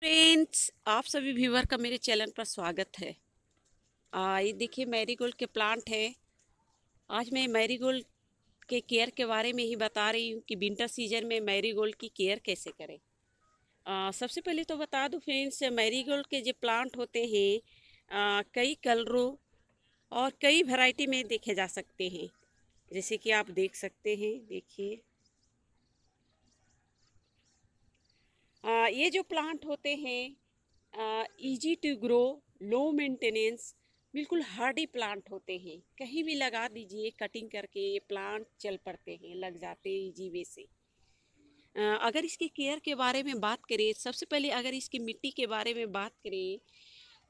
friends आप सभी viewer का मेरे चैनल पर स्वागत है आ, ये देखिए मैरीगोल्ड के प्लांट है आज मैं मैरीगोल्ड के केयर के बारे में ही बता रही हूँ कि विंटर सीजन में मैरीगोल्ड की केयर कैसे करें आ, सबसे पहले तो बता दूँ फ्रेंड्स मैरीगोल्ड के जो प्लांट होते हैं कई कलरों और कई वैरायटी में देखे जा सकते हैं जैसे कि आप देख सकते हैं देखिए आ, ये जो प्लांट होते हैं easy to grow low maintenance बिल्कुल हार्डी प्लांट होते हैं कहीं भी लगा दीजिए कटिंग करके ये प्लांट चल पड़ते हैं लग जाते हैं ईजी वे से आ, अगर इसके केयर के बारे में बात करें सबसे पहले अगर इसकी मिट्टी के बारे में बात करें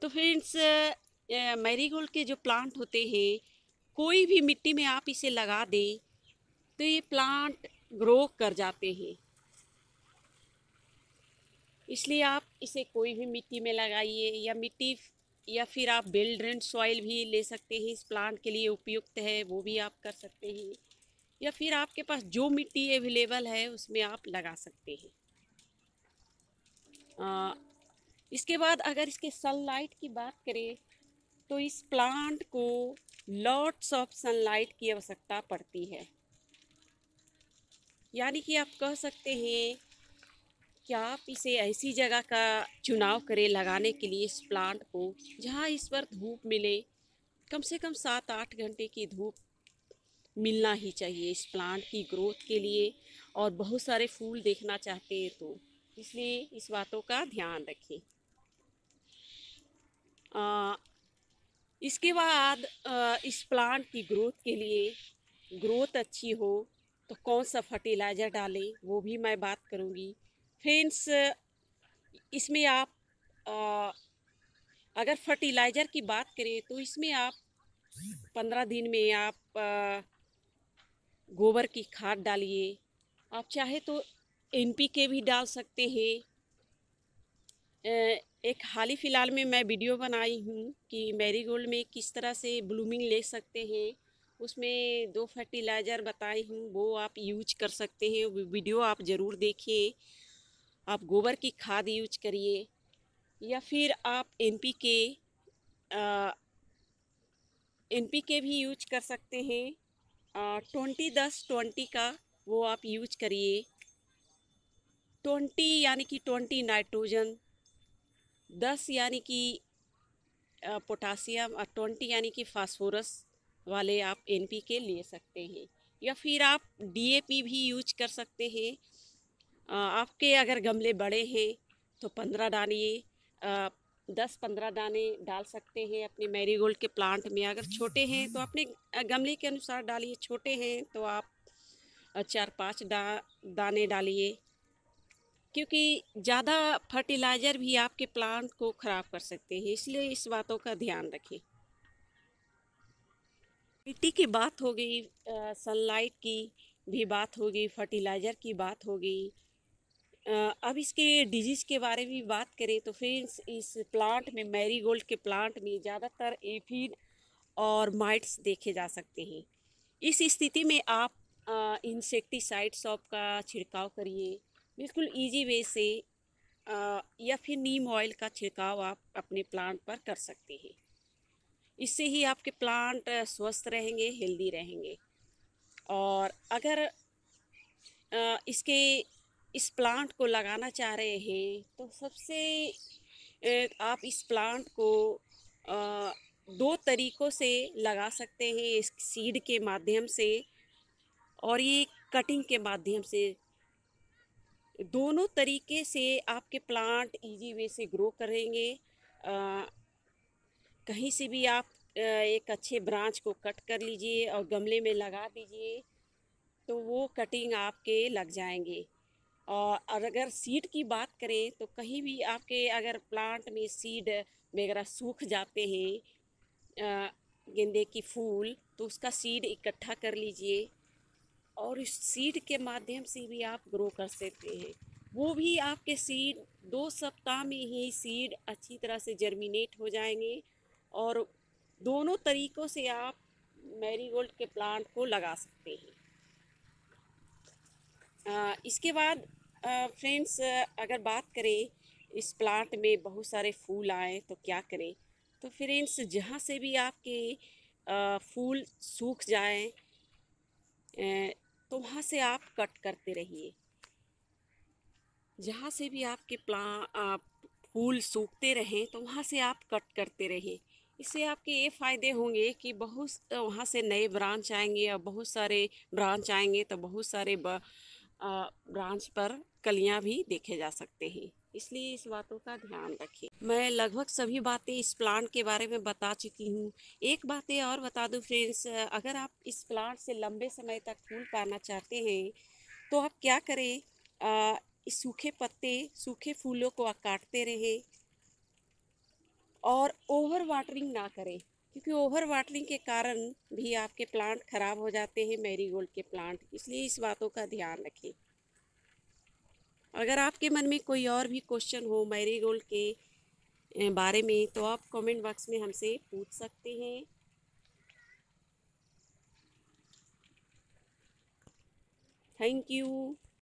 तो फ्रेंड्स मैरीगोल्ड के जो प्लांट होते हैं कोई भी मिट्टी में आप इसे लगा दें तो ये प्लांट ग्रो कर जाते हैं इसलिए आप इसे कोई भी मिट्टी में लगाइए या मिट्टी या फिर आप बेल्ड्रेंट सॉइल भी ले सकते हैं इस प्लांट के लिए उपयुक्त है वो भी आप कर सकते हैं या फिर आपके पास जो मिट्टी अवेलेबल है उसमें आप लगा सकते हैं इसके बाद अगर इसके सनलाइट की बात करें तो इस प्लांट को लॉट्स ऑफ सनलाइट की आवश्यकता पड़ती है यानी कि आप कह सकते हैं क्या आप इसे ऐसी जगह का चुनाव करें लगाने के लिए इस प्लांट को जहाँ इस पर धूप मिले कम से कम सात आठ घंटे की धूप मिलना ही चाहिए इस प्लांट की ग्रोथ के लिए और बहुत सारे फूल देखना चाहते हैं तो इसलिए इस बातों का ध्यान रखें इसके बाद इस प्लांट की ग्रोथ के लिए ग्रोथ अच्छी हो तो कौन सा फर्टिलाइज़र डालें वो भी मैं बात करूँगी फ्रेंड्स इसमें आप आ, अगर फर्टिलाइज़र की बात करें तो इसमें आप पंद्रह दिन में आप आ, गोबर की खाद डालिए आप चाहे तो एनपीके भी डाल सकते हैं एक हाल ही फ़िलहाल में मैं वीडियो बनाई हूँ कि मैरीगोल्ड में किस तरह से ब्लूमिंग ले सकते हैं उसमें दो फर्टिलाइज़र बताई हूँ वो आप यूज कर सकते हैं वीडियो आप ज़रूर देखिए आप गोबर की खाद यूज करिए या फिर आप N P K N P K भी यूज कर सकते हैं ट्वेंटी दस ट्वेंटी का वो आप यूज करिए ट्वेंटी यानी कि ट्वेंटी नाइट्रोजन दस यानी कि पोटासियम और ट्वेंटी यानी कि फास्फोरस वाले आप एनपीके ले सकते हैं या फिर आप डीएपी भी यूज कर सकते हैं आपके अगर गमले बड़े हैं तो पंद्रह डालिए दस पंद्रह दाने डाल सकते हैं अपने मैरीगोल्ड के प्लांट में अगर छोटे हैं तो अपने गमले के अनुसार डालिए छोटे हैं तो आप चार पाँच डा दाने डालिए क्योंकि ज़्यादा फर्टिलाइज़र भी आपके प्लांट को ख़राब कर सकते हैं इसलिए इस बातों का ध्यान रखें मिट्टी की बात हो गई सनलाइट की भी बात होगी फर्टिलाइज़र की बात होगी अब इसके डिजीज़ के बारे में बात करें तो फ्रेंड्स इस प्लांट में मैरीगोल्ड के प्लांट में ज़्यादातर एफिड और माइट्स देखे जा सकते हैं इस स्थिति में आप इंसेक्टिसाइड सॉप का छिड़काव करिए बिल्कुल इजी वे से आ, या फिर नीम ऑयल का छिड़काव आप अपने प्लांट पर कर सकते हैं इससे ही आपके प्लांट स्वस्थ रहेंगे हेल्दी रहेंगे और अगर आ, इसके इस प्लांट को लगाना चाह रहे हैं तो सबसे आप इस प्लांट को दो तरीक़ों से लगा सकते हैं इस सीड के माध्यम से और ये कटिंग के माध्यम से दोनों तरीके से आपके प्लांट इजी वे से ग्रो करेंगे आ, कहीं से भी आप एक अच्छे ब्रांच को कट कर लीजिए और गमले में लगा दीजिए तो वो कटिंग आपके लग जाएंगे और अगर सीड की बात करें तो कहीं भी आपके अगर प्लांट में सीड वगैरह सूख जाते हैं गेंदे की फूल तो उसका सीड इकट्ठा कर लीजिए और इस सीड के माध्यम से भी आप ग्रो कर सकते हैं वो भी आपके सीड दो सप्ताह में ही सीड अच्छी तरह से जर्मिनेट हो जाएंगे और दोनों तरीक़ों से आप मैरीगोल्ड के प्लांट को लगा सकते हैं इसके बाद फ्रेंड्स अगर बात करें इस प्लांट में बहुत सारे फूल आए तो क्या करें तो फ्रेंड्स जहाँ से भी आपके फूल सूख जाए तो वहाँ से आप कट करते रहिए जहाँ से भी आपके प्ला फूल सूखते रहें तो वहाँ से आप कट करते रहें इससे आपके ये फ़ायदे होंगे कि बहुत वहाँ से नए ब्रांच आएंगे और बहुत सारे ब्रांच आएंगे तो बहुत सारे ब्रांच पर कलियां भी देखे जा सकते हैं इसलिए इस बातों का ध्यान रखें मैं लगभग सभी बातें इस प्लांट के बारे में बता चुकी हूँ एक बातें और बता दूँ फ्रेंड्स अगर आप इस प्लांट से लंबे समय तक फूल पाना चाहते हैं तो आप क्या करें आ, इस सूखे पत्ते सूखे फूलों को काटते रहें और ओवर वाटरिंग ना करें क्योंकि ओवर वाटरिंग के कारण भी आपके प्लांट खराब हो जाते हैं मैरीगोल्ड के प्लांट इसलिए इस बातों का ध्यान रखें अगर आपके मन में कोई और भी क्वेश्चन हो मैरीगोल्ड के बारे में तो आप कमेंट बॉक्स में हमसे पूछ सकते हैं थैंक यू